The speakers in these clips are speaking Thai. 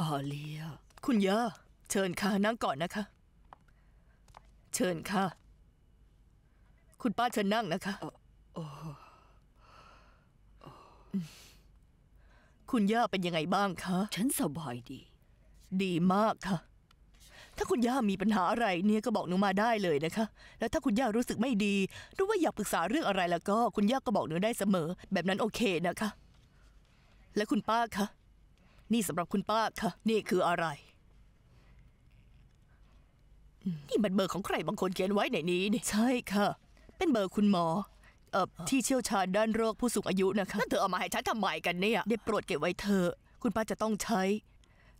อ๋อเลียคุณย่า เชิญค่ะ นั่งก่อนนะคะ เชิญค่ะ คุณป้าเชิญนั่งนะคะคุณย่าเป็นยังไงบ้างคะ ฉันสบายดี ดีมากค่ะถ้าคุณย่ามีปัญหาอะไร เนี่ยก็บอกหนูมาได้เลยนะคะ แล้วถ้าคุณย่ารู้สึกไม่ดีหรือว่าอยากปรึกษาเรื่องอะไรแล้วก็ คุณย่าก็บอกหนูได้เสมอ แบบนั้นโอเคนะคะ และคุณป้าคะนี่สำหรับคุณป้าคะนี่คืออะไรนี่มันเบอร์ของใครบางคนเขียนไว้ในนี้นี่ใช่ค่ะ เป็นเบอร์คุณหมอเอ่อที่เชี่ยวชาญด้านโรคผู้สูงอายุนะคะนั่นเธอเอามาให้ฉันทำไมกันเนี่ยได้โปรดเก็บไว้เถอะคุณป้าจะต้องใช้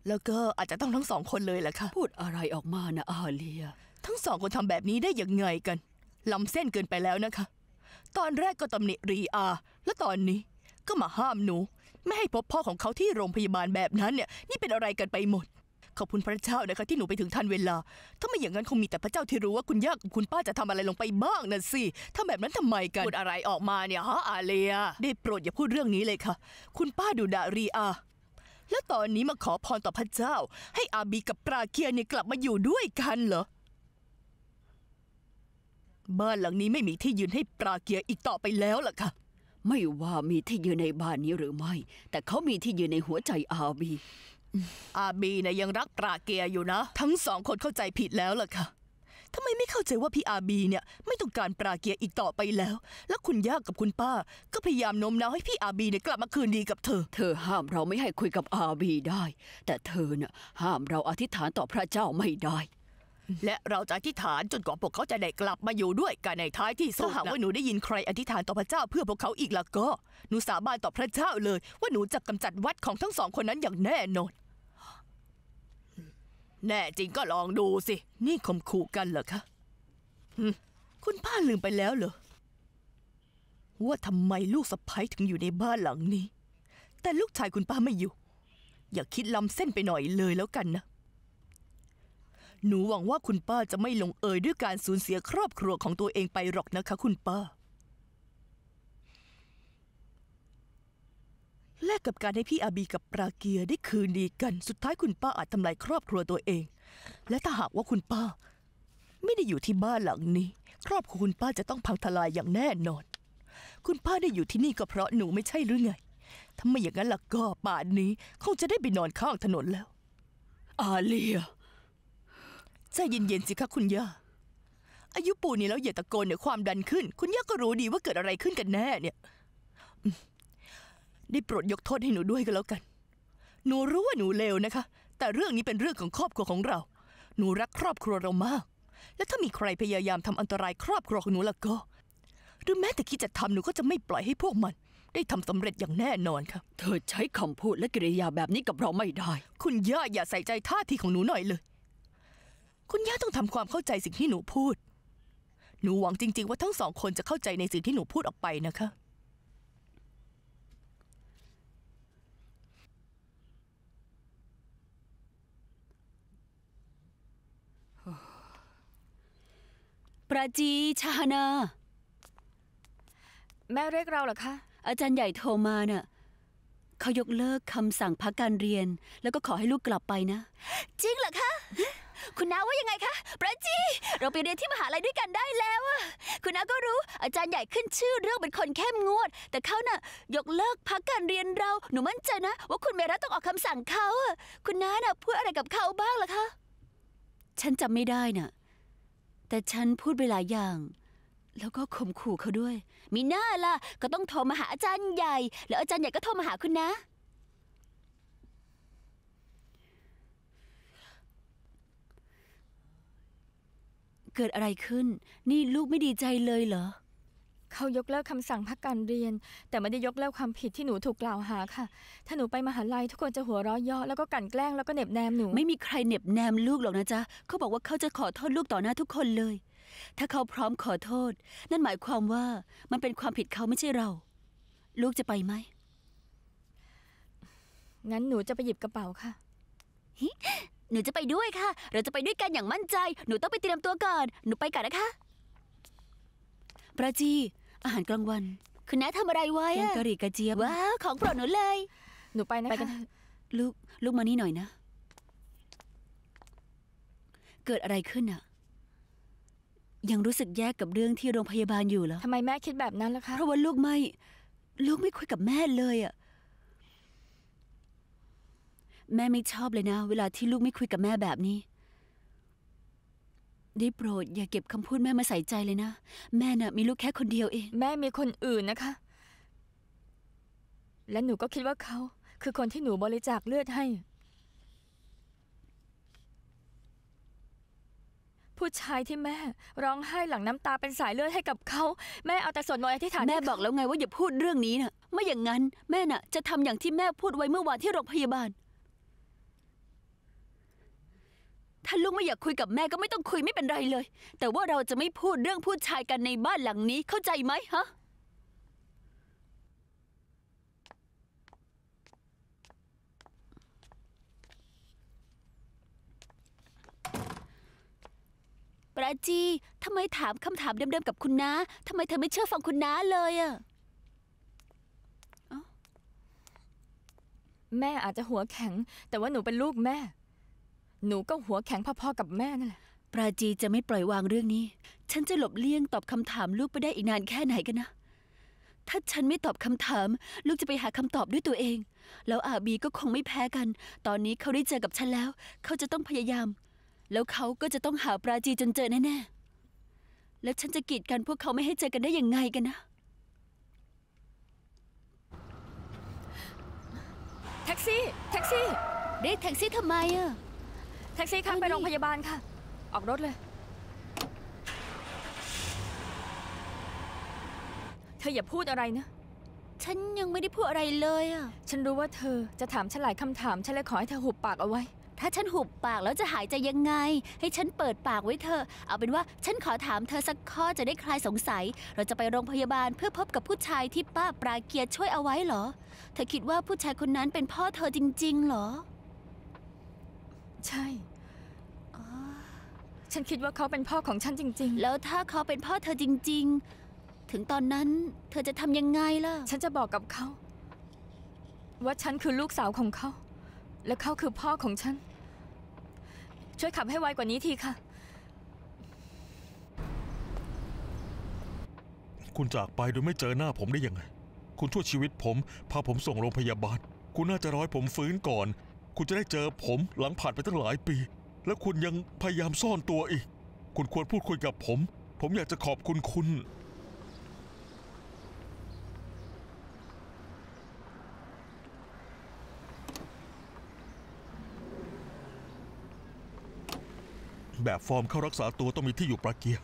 แล้วก็อาจจะต้องทั้งสองคนเลยแหละค่ะ พูดอะไรออกมานะอาเลีย ทั้งสองคนทำแบบนี้ได้ยังไงกันล้ำเส้นเกินไปแล้วนะคะ ตอนแรกก็ตำหนิรีอา แล้วตอนนี้ก็มาห้ามหนู ไม่ให้พบพ่อของเขาที่โรงพยาบาลแบบนั้นเนี่ยนี่เป็นอะไรกันไปหมด ขอบคุณพระเจ้านะคะที่หนูไปถึงทันเวลา ถ้าไม่อย่างนั้นคงมีแต่พระเจ้าที่รู้ว่าคุณย่ากับคุณป้าจะทำอะไรลงไปบ้างนะสิถ้าแบบนั้นทำไมกัน พูดอะไรออกมาเนี่ย ฮะอาเลีย ได้โปรดอย่าพูดเรื่องนี้เลยค่ะ คุณป้าดูดารีอาแล้วตอนนี้มาขอพรต่อพระเจ้า ให้อาบีกับปราเคียเนี่ยกลับมาอยู่ด้วยกันเหรอบ้านหลังนี้ไม่มีที่ยืนให้ปราเกียอีกต่อไปแล้วล่ะค่ะไม่ว่ามีที่ยืนในบ้านนี้หรือไม่ แต่เขามีที่ยืนในหัวใจอาบีอาบีนะยังรักปราเกียอยู่นะทั้งสองคนเข้าใจผิดแล้วล่ะค่ะทำไมไม่เข้าใจว่าพี่อาบีเนี่ยไม่ต้องการปราเกียอีกต่อไปแล้ว แล้วคุณย่ากับคุณป้าก็พยายามโน้มน้าวให้พี่อาบีเนี่ยกลับมาคืนดีกับเธอเธอห้ามเราไม่ให้คุยกับอาบีได้แต่เธอน่ะห้ามเราอธิษฐานต่อพระเจ้าไม่ได้ และเราจะอธิษฐานจนกว่าพวกเขาจะได้กลับมาอยู่ด้วยกันในท้ายที่สุดถ้าหากว่าหนูได้ยินใครอธิษฐานต่อพระเจ้า เพื่อพวกเขาอีกล้วก็ หนูสาบานต่อพระเจ้าเลยว่าหนูจะกำจัดวัดของทั้งสองคนนั้นอย่างแน่นอนแน่จริงก็ลองดูสิ นี่ข่มขู่กันเหรอคะคุณป้าลืมไปแล้วเหรอว่าทำไมลูกสะพ้ยถึงอยู่ในบ้านหลังนี้ แต่ลูกชายคุณป้าไม่อยู่ อย่าคิดล้ำเส้นไปหน่อยเลยแล้วกันนะหนูหวังว่าคุณป้าจะไม่ลงเอยด้วยการสูญเสียครอบครัวของตัวเองไปหรอกนะคะคุณป้าแลกกับการให้พี่อาบีกับปราเกีย ได้คืนดีกัน สุดท้ายคุณป้าอาจทำลายครอบครัวตัวเอง และถ้าหากว่าคุณป้า ไม่ได้อยู่ที่บ้านหลังนี้ ครอบครัวคุณป้าจะต้องพังทลายอย่างแน่นอน คุณป้าได้อยู่ที่นี่ก็เพราะหนูไม่ใช่หรือไงถ้าไม่อย่างนั้นล่ะก็ป่านนี้ คงจะได้ไปนอนข้างถนนแล้ว อาเลียใจเย็นๆสิคะคุณย่า อายุปู่นี่แล้วอย่าตะโกนเนี่ยความดันขึ้น คุณย่าก็รู้ดีว่าเกิดอะไรขึ้นกันแน่ เนี่ยได้โปรดยกโทษให้หนูด้วยก็แล้วกัน หนูรู้ว่าหนูเลวนะคะ แต่เรื่องนี้เป็นเรื่องของครอบครัวของเรา หนูรักครอบครัวเรามาก และถ้ามีใครพยายามทำอันตรายครอบครัวของหนูล่ะก็ หรือแม้แต่คิดจะทำหนูก็จะไม่ปล่อยให้พวกมัน ได้ทำสำเร็จอย่างแน่นอนค่ะ เธอใช้คำพูดและกริยาแบบนี้กับเราไม่ได้ คุณย่าอย่าใส่ใจท่าทีของหนูหน่อยเลย คุณย่าต้องทำความเข้าใจสิ่งที่หนูพูด หนูหวังจริง ๆว่าทั้งสองคนจะเข้าใจในสิ่งที่หนูพูดออกไปนะคะประจีชาหนาแม่เรียกเราเหรอคะ อาจารย์ใหญ่โทรมาเน่ะเขายกเลิกคำสั่งพักการเรียน แล้วก็ขอให้ลูกกลับไปนะ จริงเหรอคะ คุณน้าว่ายังไงคะ ประจี เราไปเรียนที่มหาลัยด้วยกันได้แล้วอะคุณน้าก็รู้ อาจารย์ใหญ่ขึ้นชื่อเรื่องเป็นคนเข้มงวด แต่เขาน่ะ ยกเลิกพักการเรียนเรา หนูมั่นใจนะว่าคุณเมรัต้องออกคำสั่งเขาอะคุณน้าน่ะพูดอะไรกับเขาบ้างเหรอคะ ฉันจำไม่ได้น่ะแต่ฉันพูดไปหลายอย่าง แล้วก็ข่มขู่เขาด้วย มีหน้าล่ะ ก็ต้องโทรมาหาอาจารย์ใหญ่ แล้วอาจารย์ใหญ่ก็โทรมาหาคุณนะ เกิดอะไรขึ้นนี่ลูกไม่ดีใจเลยเหรอเขายกเลิกคำสั่งพักการเรียน แต่ไม่ได้ยกเลิกความผิดที่หนูถูกกล่าวหาค่ะ ถ้าหนูไปมหาลัยทุกคนจะหัวเราะเยาะแล้วก็กลั่นแกล้งแล้วก็เน็บแนมหนู ไม่มีใครเน็บแนมลูกหรอกนะจ๊ะเขาบอกว่าเขาจะขอโทษลูกต่อหน้าทุกคนเลย ถ้าเขาพร้อมขอโทษ นั่นหมายความว่ามันเป็นความผิดเขาไม่ใช่เรา ลูกจะไปไหมงั้นหนูจะไปหยิบกระเป๋าค่ะหนูจะไปด้วยค่ะ เราจะไปด้วยกันอย่างมั่นใจ หนูต้องไปเตรียมตัวก่อน หนูไปก่อนนะคะประจีอาหารกลางวันคุณน้าทำอะไรไว้แกงกะหรี่กระเจี๊ยบ ว้าว ของโปรดหนูเลย หนูไปนะไปกันคะะลูก ลูกมานี่หน่อยนะ เกิดอะไรขึ้นอะยังรู้สึกแย่กับเรื่องที่โรงพยาบาลอยู่เหรอทำไมแม่คิดแบบนั้นล่ะคะ เพราะว่าลูกไม่ ลูกไม่คุยกับแม่เลยอะ แม่ไม่ชอบเลยนะ เวลาที่ลูกไม่คุยกับแม่แบบนี้ได้โปรดอย่าเก็บคำพูดแม่มาใส่ใจเลยนะแม่น่ะ มีลูกแค่คนเดียวเอง แม่มีคนอื่นนะคะ และหนูก็คิดว่าเขาคือคนที่หนูบริจาคเลือดให้ผู้ชายที่แม่ ร้องไห้หลังน้ำตาเป็นสายเลือดให้กับเขา แม่เอาแต่สวดมนต์อธิษฐานแม่บอกแล้วไง ว่าอย่าพูดเรื่องนี้นะไม่อย่างนั้นแม่น่ะจะทำอย่างที่แม่พูดไว้เมื่อวานที่โรงพยาบาลถ้าลูกไม่อยากคุยกับแม่ก็ไม่ต้องคุย ไม่เป็นไรเลย แต่ว่าเราจะไม่พูดเรื่องผู้ชายกันในบ้านหลังนี้เข้าใจไหมฮะ ปราจี ทำไมถามคำถามเดิมๆกับคุณนะทำไมเธอไม่เชื่อฟังคุณนะเลยอะ แม่อาจจะหัวแข็ง แต่ว่าหนูเป็นลูกแม่หนูก็หัวแข็งพอๆกับแม่นั่นแหละ ปราจีจะไม่ปล่อยวางเรื่องนี้ ฉันจะหลบเลี่ยงตอบคำถามลูกไปได้อีกนานแค่ไหนกันนะ ถ้าฉันไม่ตอบคำถาม ลูกจะไปหาคำตอบด้วยตัวเอง แล้วอาบีก็คงไม่แพ้กัน ตอนนี้เขาได้เจอกับฉันแล้ว เขาจะต้องพยายาม แล้วเขาก็จะต้องหาปราจีจนเจอแน่ๆ แล้วฉันจะกีดกันพวกเขาไม่ให้เจอกันได้ยังไงกันนะ แท็กซี่ แท็กซี่เรียกแท็กซี่ทำไมอะแท็กซี่ข้ามไปโรงพยาบาลค่ะ ออกรถเลย เธออย่าพูดอะไรนะ ฉันยังไม่ได้พูดอะไรเลยอ่ะ ฉันรู้ว่าเธอจะถามฉันหลายคำถามฉันเลยขอให้เธอหุบปากเอาไว้ ถ้าฉันหุบปากแล้วจะหายใจยังไง ให้ฉันเปิดปากไว้เธอ เอาเป็นว่าฉันขอถามเธอสักข้อจะได้คลายสงสัย เราจะไปโรงพยาบาลเพื่อพบกับผู้ชายที่ป้าปราเกียรช่วยเอาไว้เหรอ เธอคิดว่าผู้ชายคนนั้นเป็นพ่อเธอจริงๆเหรอใช่ ฉันคิดว่าเขาเป็นพ่อของฉันจริงๆ แล้วถ้าเขาเป็นพ่อเธอจริงๆ ถึงตอนนั้น เธอจะทำยังไงล่ะ ฉันจะบอกกับเขา ว่าฉันคือลูกสาวของเขา และเขาคือพ่อของฉัน ช่วยขับให้ไวกว่านี้ทีค่ะ คุณจากไปโดยไม่เจอหน้าผมได้ยังไง คุณช่วยชีวิตผมพาผมส่งโรงพยาบาลคุณน่าจะร้อยผมฟื้นก่อนคุณจะได้เจอผมหลังผ่านไปตั้งหลายปี และคุณยังพยายามซ่อนตัวอีกคุณควรพูดคุยกับผม ผมอยากจะขอบคุณคุณ แบบฟอร์มเข้ารักษาตัวต้องมีที่อยู่ปราเกีย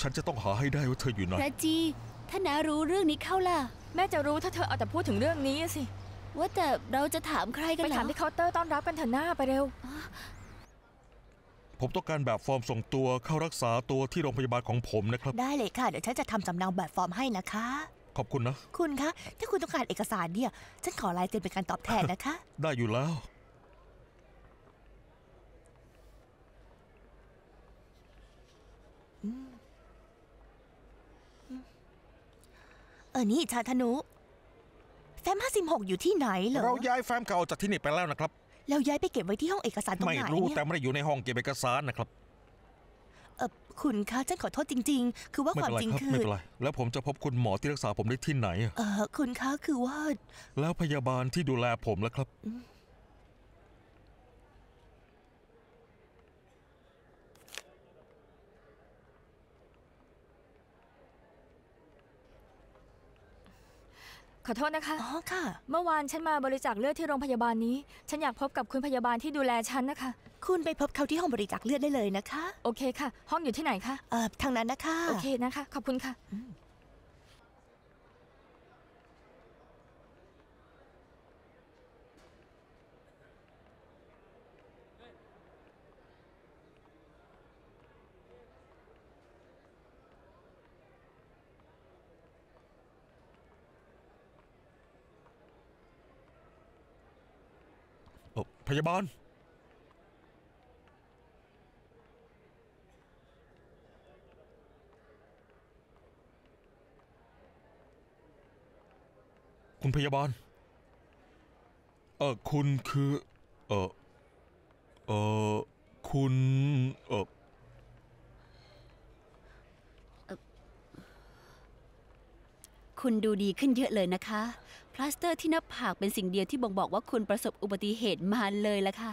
ฉันจะต้องหาให้ได้ว่าเธออยู่ไหนแพรจีถ้าน้ารู้เรื่องนี้เข้าล่ะ แม่จะรู้ถ้าเธอเอาแต่พูดถึงเรื่องนี้สิว่าแต่เราจะถามใครกันไปถามที่เคาน์เตอร์ต้อนรับกันเถอะหน้าไปเร็ว ผมต้องการแบบฟอร์มส่งตัวเข้ารักษาตัวที่โรงพยาบาลของผมนะครับ ได้เลยค่ะ เดี๋ยวฉันจะทำสำเนาแบบฟอร์มให้นะคะ ขอบคุณนะ คุณคะถ้าคุณต้องการเอกสารเนี่ย ฉันขอลายเซ็นเป็นการตอบแทนนะคะ ได้อยู่แล้วเออนี่ชาธนุแฟ้มห้าสิบหกอยู่ที่ไหนเหรอเราย้ายแฟ้มเก่าจากที่นี่ไปแล้วนะครับ แล้วย้ายไปเก็บไว้ที่ห้องเอกสารตรงไหนไม่รู้ แต่ไม่ได้อยู่ในห้องเก็บเอกสารนะครับเออคุณคะ ฉันขอโทษจริง ๆ คือว่าความจริงคือ ไม่เป็นไรแล้วผมจะพบคุณหมอที่รักษาผมได้ที่ไหนเออคุณคะ คือว่า แล้วพยาบาลที่ดูแลผมแล้วครับขอโทษนะคะอ๋อค่ะ เมื่อวานฉันมาบริจาคเลือดที่โรงพยาบาลนี้ ฉันอยากพบกับคุณพยาบาลที่ดูแลฉันนะคะ คุณไปพบเขาที่ห้องบริจาคเลือดได้เลยนะคะ โอเคค่ะ ห้องอยู่ที่ไหนคะ เอ่อ ทางนั้นนะคะ โอเคนะคะ ขอบคุณค่ะพยาบาล คุณพยาบาล เออคุณคือ เออเออคุณเออคุณดูดีขึ้นเยอะเลยนะคะ พลาสเตอร์ที่หน้าผากเป็นสิ่งเดียวที่บ่งบอกว่าคุณประสบอุบัติเหตุมาเลยละค่ะ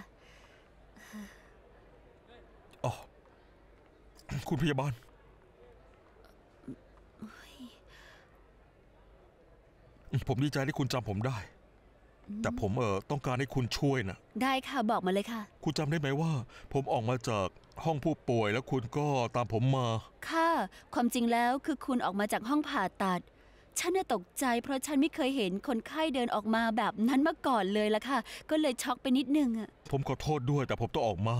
อ๋อคุณพยาบาล ผมดีใจที่คุณจำผมได้ แต่ผมเออต้องการให้คุณช่วยนะ ได้ค่ะบอกมาเลยค่ะ คุณจำได้ไหมว่าผมออกมาจากห้องผู้ป่วยแล้วคุณก็ตามผมมา ค่ะ ความจริงแล้วคือคุณออกมาจากห้องผ่าตัดฉันน่ยตกใจเพราะฉันไม่เคยเห็นคนไข้เดินออกมาแบบนั้นมาก่อนเลยล่ะค่ะ ก็เลยช็อกไปนิดนึงอ่ะผมขอโทษด้วยแต่ผมต้องออกมา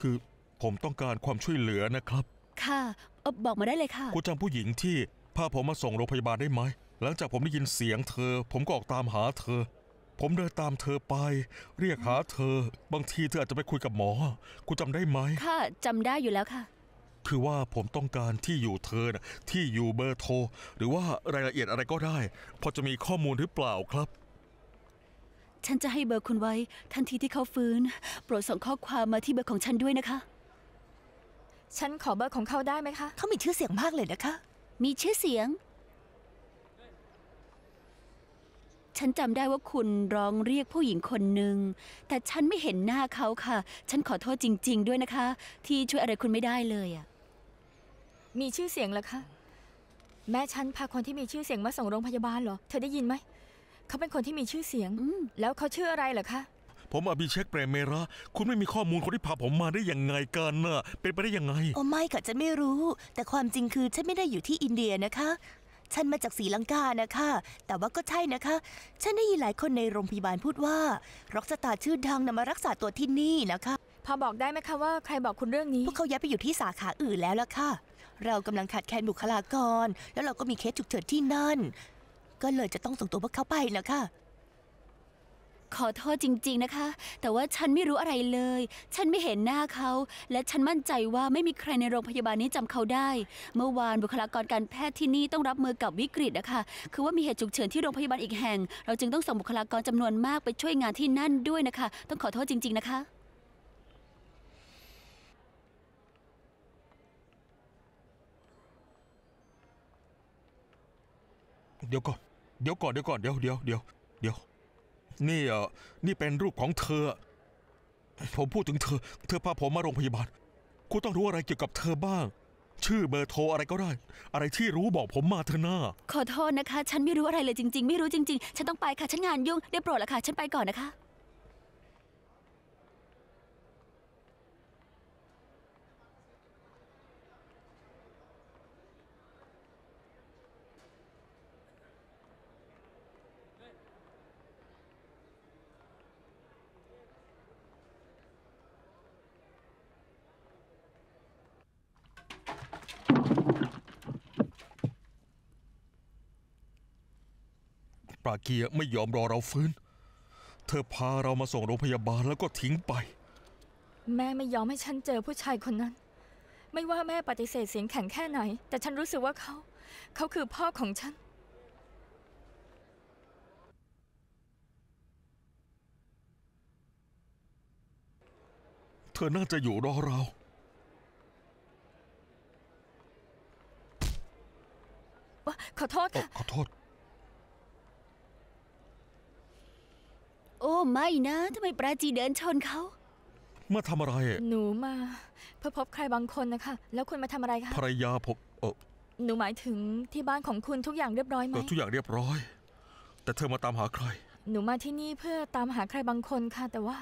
คือผมต้องการความช่วยเหลือนะครับ ค่ะออบอกมาได้เลยค่ะคุณจำผู้หญิงที่พาผมมาส่งโรงพยาบาลได้ไหม หลังจากผมได้ยินเสียงเธอ ผมก็ออกตามหาเธอ ผมเดินตามเธอไป เรียกหาเธอ บางทีเธออาจจะไปคุยกับหมอคุณจำได้ไหม ค่ะจำได้อยู่แล้วค่ะคือว่าผมต้องการที่อยู่เธอนะที่อยู่เบอร์โทรหรือว่ารายละเอียดอะไรก็ได้พอจะมีข้อมูลหรือเปล่าครับ ฉันจะให้เบอร์คุณไว้ทันทีที่เขาฟื้น โปรดส่งข้อความมาที่เบอร์ของฉันด้วยนะคะ ฉันขอเบอร์ของเขาได้ไหมคะ เขามีชื่อเสียงมากเลยนะคะ มีชื่อเสียง ฉันจำได้ว่าคุณร้องเรียกผู้หญิงคนหนึ่งแต่ฉันไม่เห็นหน้าเขาค่ะ ฉันขอโทษจริง ๆ ด้วยนะคะ ที่ช่วยอะไรคุณไม่ได้เลยอะมีชื่อเสียงเหรอคะ แม่ฉันพาคนที่มีชื่อเสียงมาส่งโรงพยาบาลเหรอ เธอได้ยินไหมเขาเป็นคนที่มีชื่อเสียงแล้วเขาชื่ออะไรเหรอคะผมอภิเชกเปรเมระคุณไม่มีข้อมูลคนที่พา ผมมาได้อย่างไงกันน่ะเป็นไปได้ยังไงโอไม่ค่ะฉันไม่รู้ แต่ความจริงคือฉันไม่ได้อยู่ที่อินเดียนะคะ ฉันมาจากศรีลังกานะคะแต่ว่าก็ใช่นะคะ ฉันได้ยินหลายคนในโรงพยาบาลพูดว่าร็อกสตาร์ชื่อดังนำมารักษาตัวที่นี่นะคะ พอบอกได้ไหมคะว่าใครบอกคุณเรื่องนี้ พวกเขาย้ายไปอยู่ที่สาขาอื่นแล้วล่ะค่ะเรากำลังขาดแคลนบุคลากร แล้วเราก็มีเคสฉุกเฉินที่นั่น ก็เลยจะต้องส่งตัวพวกเขาไปนะคะขอโทษจริงๆนะคะ แต่ว่าฉันไม่รู้อะไรเลย ฉันไม่เห็นหน้าเขา และฉันมั่นใจว่าไม่มีใครในโรงพยาบาลนี้จำเขาได้ เมื่อวานบุคลากรการแพทย์ที่นี่ต้องรับมือกับวิกฤตนะคะ คือว่ามีเหตุฉุกเฉินที่โรงพยาบาลอีกแห่ง เราจึงต้องส่งบุคลากรจำนวนมากไปช่วยงานที่นั่นด้วยนะคะ ต้องขอโทษจริง ๆนะคะเดี๋ยวก่อนเดี๋ยวก่อนเดี๋ยวก่อนเดี๋ยว เดี๋ยวเดี๋ยวเดี๋ยว นี่เออนี่เป็นรูปของเธอ ผมพูดถึงเธอ เธอพาผมมาโรงพยาบาลคุณต้องรู้อะไรเกี่ยวกับเธอบ้าง ชื่อเบอร์โทรอะไรก็ได้ อะไรที่รู้บอกผมมาเธอหน้า ขอโทษนะคะ ฉันไม่รู้อะไรเลยจริงๆ ไม่รู้จริงๆ ฉันต้องไปค่ะ ฉันงานยุ่งได้โปรดละค่ะ ฉันไปก่อนนะคะาเกียไม่ยอมรอเราฟื้น เธอพาเรามาส่งโรงพยาบาลแล้วก็ทิ้งไป แม่ไม่ยอมให้ฉันเจอผู้ชายคนนั้น ไม่ว่าแม่ปฏิเสธเสียงแข็งแค่ไหน แต่ฉันรู้สึกว่าเขา เขาคือพ่อของฉัน เธอน่าจะอยู่รอเรา ขอโทษค่ะขอโทษโอ้ ไม่นะทำไมปราจีเดินชนเขา มาทำอะไร หนูมา เพื่อพบใครบางคนนะคะแล้วคุณมาทำอะไรคะ ภรรยาผมเออหนูหมายถึงที่บ้านของคุณทุกอย่างเรียบร้อยไหมทุกอย่างเรียบร้อย แต่เธอมาตามหาใคร หนูมาที่นี่เพื่อตามหาใครบางคนค่ะ แต่ว่า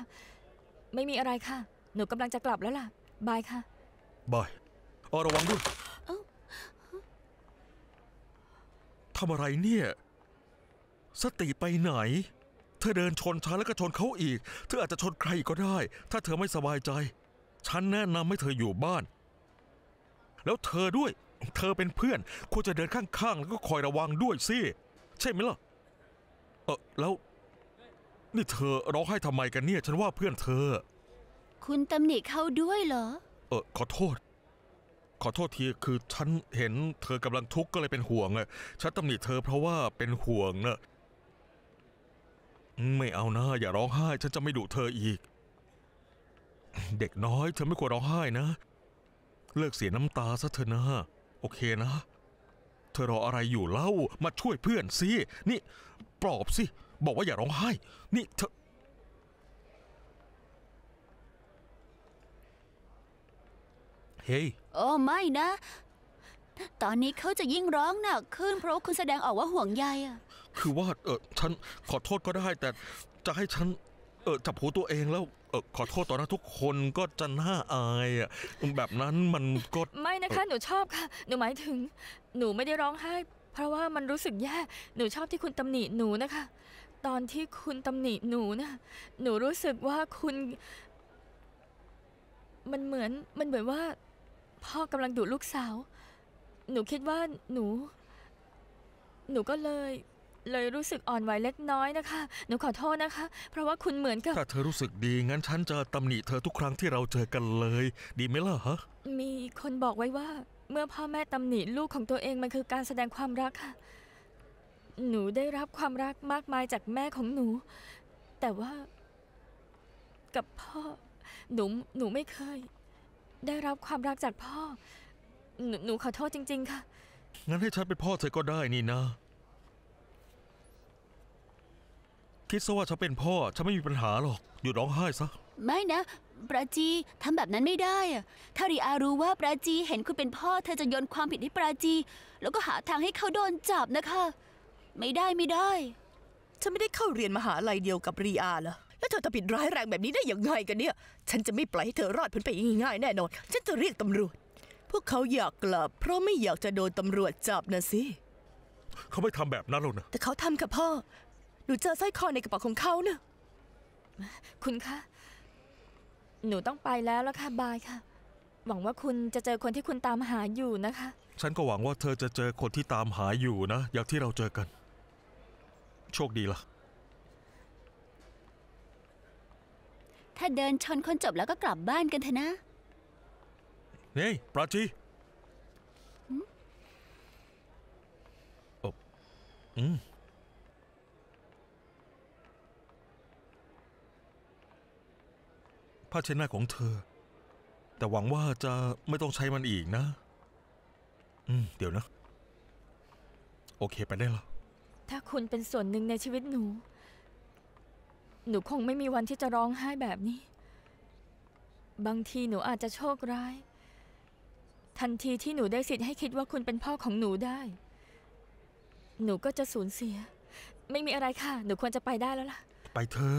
ไม่มีอะไรค่ะ หนูกำลังจะกลับแล้วล่ะ บายค่ะ บายเออระวังด้วยทำอะไรเนี่ย สติไปไหนเธอเดินชนฉันแล้วก็ชนเขาอีก เธออาจจะชนใครก็ได้ ถ้าเธอไม่สบายใจ ฉันแนะนำให้เธออยู่บ้าน แล้วเธอด้วย เธอเป็นเพื่อนควรจะเดินข้างๆแล้วก็คอยระวังด้วยสิใช่ไหมล่ะเออแล้วนี่เธอร้องไห้ทำไมกันเนี่ย ฉันว่าเพื่อนเธอ คุณตำหนิเขาด้วยเหรอ เออขอโทษ ขอโทษทีคือฉันเห็น เธอกำลังทุกข์ก็เลยเป็นห่วงอะฉันตำหนิเธอเพราะว่าเป็นห่วงนะไม่เอานะ อย่าร้องไห้ฉันจะไม่ดุเธออีก เด็กน้อยเธอไม่ควรร้องไห้นะ เลิกเสียน้ำตาซะเถอะนะโอเคนะ เธอรออะไรอยู่เล่ามาช่วยเพื่อนสินี่ ปลอบสิบอกว่าอย่าร้องไห้ นี่เธอเฮ้ยโอ้ไม่นะ ตอนนี้เขาจะยิ่งร้องหนักขึ้นเพราะคุณแสดงออกว่าห่วงใยอะคือว่าเออฉันขอโทษก็ได้ แต่จะให้ฉัน เออจับหูตัวเองแล้วเออขอโทษต่อหน้าทุกคนก็จะน่าอายอ่ะแบบนั้นมันก็ไม่นะคะหนูชอบค่ะหนูหมายถึง หนูไม่ได้ร้องไห้ เพราะว่ามันรู้สึกแย่ หนูชอบที่คุณตำหนิหนูนะคะ ตอนที่คุณตำหนิหนูนะหนูรู้สึกว่าคุณ มันเหมือนมันเหมือนว่า พ่อกำลังดูลูกสาว หนูคิดว่า หนู หนูก็เลยเลยรู้สึกอ่อนไหวเล็กน้อยนะคะ หนูขอโทษนะคะ เพราะว่าคุณเหมือนกับถ้าเธอรู้สึกดีงั้นฉันจะตำหนิเธอทุกครั้งที่เราเจอกันเลย ดีไหมล่ะฮะ มีคนบอกไว้ว่า เมื่อพ่อแม่ตำหนิลูกของตัวเองมันคือการแสดงความรักค่ะหนูได้รับความรักมากมายจากแม่ของหนู แต่ว่า กับพ่อ หนูหนูไม่เคยได้รับความรักจากพ่อ หนูหนูขอโทษจริง ๆ ค่ะงั้นให้ฉันเป็นพ่อเธอก็ได้นี่นะคิดซะว่าฉันเป็นพ่อฉันไม่มีปัญหาหรอกหยุดร้องไห้ซะไม่นะ ปราจี ทำแบบนั้นไม่ได้อะถ้าริอารู้ว่าปราจีเห็นคุณเป็นพ่อเธอจะโยนความผิดให้ปราจี แล้วก็หาทางให้เขาโดนจับนะคะ ไม่ได้ไม่ได้ฉันไม่ได้เข้าเรียนมหาลัยเดียวกับริอาเหรอแล้วเธอจะผิดร้ายแรงแบบนี้ได้ยังไงกันเนี่ย ฉันจะไม่ปล่อยให้เธอรอดพ้นไปง่ายๆแน่นอนฉันจะเรียกตำรวจ พวกเขาอยากกลับเพราะไม่อยากจะโดนตำรวจจับนะสิเขาไม่ทำแบบนั้นหรอกนะแต่เขาทำกับพ่อนูเจอสร้อยคอในกระเป๋าของเขาเนะ่ะคุณคะ หนูต้องไปแล้วละค่ะบายค่ะ หวังว่าคุณจะเจอคนที่คุณตามหาอยู่นะคะ ฉันก็หวังว่า เธอจะเจอคนที่ตามหาอยู่นะ อย่างที่เราเจอกัน โชคดีละ่ะ ถ้าเดินชนคนจบแล้วก็กลับบ้านกันเถอะนะนี่ปราจีอืมผ้าเช็ดหน้าของเธอ แต่หวังว่าจะไม่ต้องใช้มันอีกนะ อืมเดี๋ยวนะ โอเคไปได้แล้ว ถ้าคุณเป็นส่วนหนึ่งในชีวิตหนู หนูคงไม่มีวันที่จะร้องไห้แบบนี้ บางทีหนูอาจจะโชคร้าย ทันทีที่หนูได้สิทธิ์ให้คิดว่าคุณเป็นพ่อของหนูได้ หนูก็จะสูญเสีย ไม่มีอะไรค่ะ หนูควรจะไปได้แล้วล่ะ ไปเธอ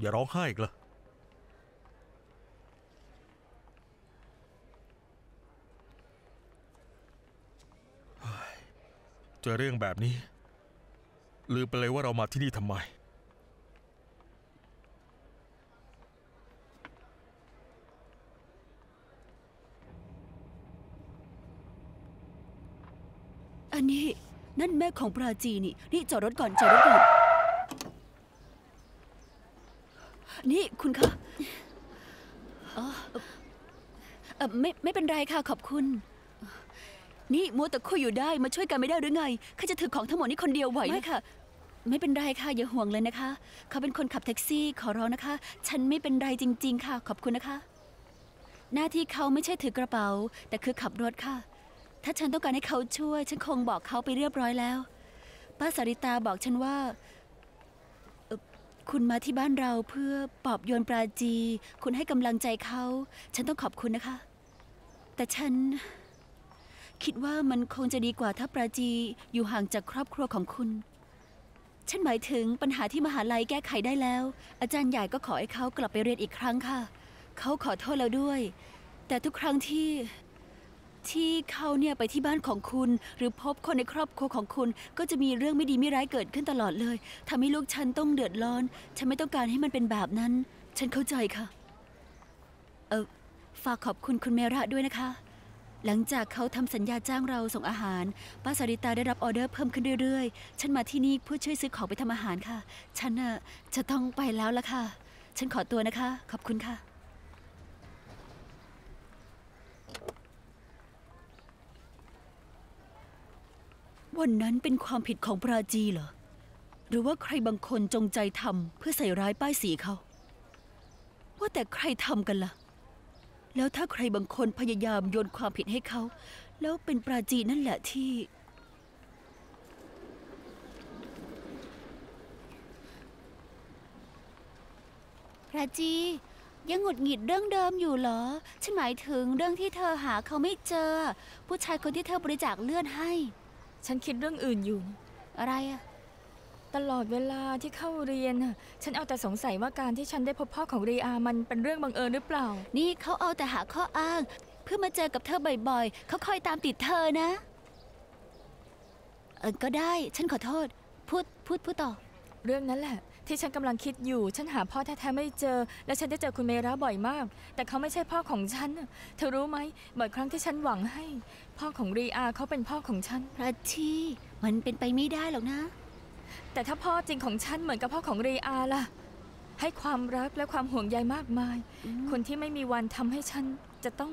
อย่าร้องไห้อีกเลยจอเรื่องแบบนี้ ลืมไปเลยว่าเรามาที่นี่ทำไม อันนี้ นั่นแม่ของปราจีนี่นี่จอดรถก่อนจอดรถก่อน นี่คุณคะอ๋อไม่ไม่เป็นไรค่ะ ขอบคุณนี่มัวแต่คุยอยู่ได้มาช่วยกันไม่ได้หรือไงข้าจะถือของทั้งหมดนี้คนเดียวไหวไหมคะไม่เป็นไรค่ะ อย่าห่วงเลยนะคะ เขาเป็นคนขับแท็กซี่ขอร้องนะคะ ฉันไม่เป็นไรจริงๆค่ะ ขอบคุณนะคะ หน้าที่เขาไม่ใช่ถือกระเป๋า แต่คือขับรถค่ะ ถ้าฉันต้องการให้เขาช่วย ฉันคงบอกเขาไปเรียบร้อยแล้วป้าสาริตาบอกฉันว่าคุณมาที่บ้านเราเพื่อปอบโยนปราจี คุณให้กำลังใจเขาฉันต้องขอบคุณนะคะ แต่ฉันคิดว่ามันคงจะดีกว่าถ้าปราจีอยู่ห่างจากครอบครัวของคุณ ฉันหมายถึงปัญหาที่มหาลัยแก้ไขได้แล้ว อาจารย์ใหญ่ก็ขอให้เขากลับไปเรียนอีกครั้งค่ะ เขาขอโทษแล้วด้วย แต่ทุกครั้งที่ ที่เขาเนี่ยไปที่บ้านของคุณ หรือพบคนในครอบครัวของคุณ ก็จะมีเรื่องไม่ดีไม่ร้ายเกิดขึ้นตลอดเลยทำให้ลูกฉันต้องเดือดร้อนฉันไม่ต้องการให้มันเป็นแบบนั้น ฉันเข้าใจค่ะ เออฝากขอบคุณคุณเมระด้วยนะคะหลังจากเขาทำสัญญาจ้างเราส่งอาหาร ป้าสาริตาได้รับออเดอร์เพิ่มขึ้นเรื่อยๆ ฉันมาที่นี่เพื่อช่วยซื้อของไปทำอาหารค่ะ ฉันน่ะจะต้องไปแล้วละค่ะ ฉันขอตัวนะคะ ขอบคุณค่ะ วันนั้นเป็นความผิดของปราจีเหรอ หรือว่าใครบางคนจงใจทำเพื่อใส่ร้ายป้ายสีเขา ว่าแต่ใครทำกันละ่ะแล้วถ้าใครบางคนพยายามโยนความผิดให้เขา แล้วเป็นปราจีนั่นแหละที่ ปราจียังหงุดหงิดเรื่องเดิมอยู่เหรอฉันหมายถึงเรื่องที่เธอหาเขาไม่เจอ ผู้ชายคนที่เธอบริจาคเลือดให้ ฉันคิดเรื่องอื่นอยู่อะไรอะตลอดเวลาที่เข้าเรียนฉันเอาแต่สงสัยว่าการที่ฉันได้พบพ่อของเรีอามันเป็นเรื่องบังเอิญหรือเปล่า นี่เขาเอาแต่หาข้ออ้าง เพื่อมาเจอกับเธอ บ่อยๆเขาคอยตามติดเธอนะเออก็ได้ ฉันขอโทษ พูดพูดพูดต่อเรื่องนั้นแหละที่ฉันกำลังคิดอยู่ ฉันหาพ่อแท้ๆไม่เจอ และฉันได้เจอคุณเมราบ่อยมาก แต่เขาไม่ใช่พ่อของฉัน เธอรู้ไหม บ่อยครั้งที่ฉันหวังให้ พ่อของเรีอาเขาเป็นพ่อของฉันพระชีมันเป็นไปไม่ได้หรอกนะแต่ถ้าพ่อจริงของฉันเหมือนกับพ่อของรีอาล่ะ ให้ความรักและความห่วงใยมากมาย คนที่ไม่มีวันทำให้ฉัน จะต้อง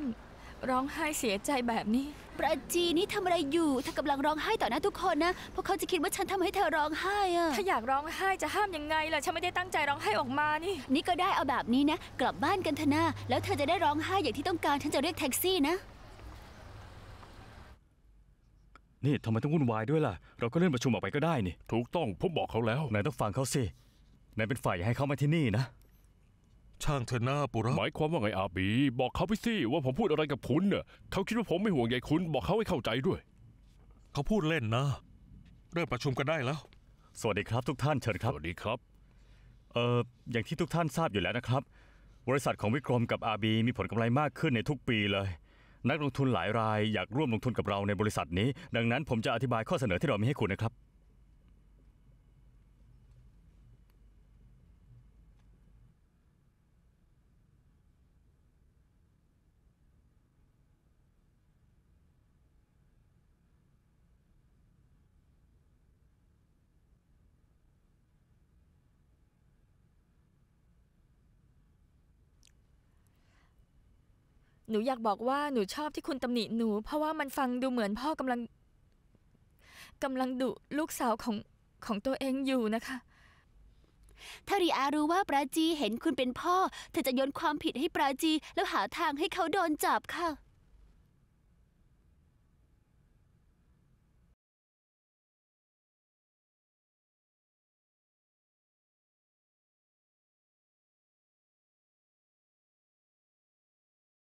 ร้องไห้เสียใจแบบนี้ ประจี นี่ทำอะไรอยู่เธอกำลังร้องไห้ต่อหน้าทุกคนนะพวกเขาจะคิดว่าฉันทำให้เธอร้องไห้อะถ้าอยากร้องไห้จะห้ามยังไงล่ะฉันไม่ได้ตั้งใจร้องไห้ออกมานี่ นี่ก็ได้เอาแบบนี้นะ กลับบ้านกันเถอะนะแล้วเธอจะได้ร้องไห้อย่างที่ต้องการ ฉันจะเรียกแท็กซี่นะนี่ทำไมต้องวุ่นวายด้วยล่ะ เราก็เลื่อนประชุมออกไปก็ได้นี่ ถูกต้องผมบอกเขาแล้วนายต้องฟังเขาสินายเป็นฝ่ายอยากให้เขามาที่นี่นะ ช่างเธอหน้าปุระหมายความว่าไงอาบีบอกเขาไปสิว่าผมพูดอะไรกับคุณเน่ะเขาคิดว่าผมไม่ห่วงใยคุณบอกเขาให้เข้าใจด้วย เขาพูดเล่นนะเริ่มประชุมกันได้แล้ว สวัสดีครับทุกท่านเชิญครับสวัสดีครับเอ่ออย่างที่ทุกท่านทราบอยู่แล้วนะครับ บริษัทของวิกรมกับอาบีมีผลกำไรมากขึ้นในทุกปีเลยนักลงทุนหลายรายอยากร่วมลงทุนกับเราในบริษัทนี้ ดังนั้นผมจะอธิบายข้อเสนอที่เรามีให้คุณนะครับหนูอยากบอกว่าหนูชอบที่คุณตำหนิหนู เพราะว่ามันฟังดูเหมือนพ่อกำลังกำลังดุลูกสาวของของตัวเองอยู่นะคะถ้าริอารู้ว่าปราจีเห็นคุณเป็นพ่อเธอจะโยนความผิดให้ปราจีแล้วหาทางให้เขาโดนจับค่ะ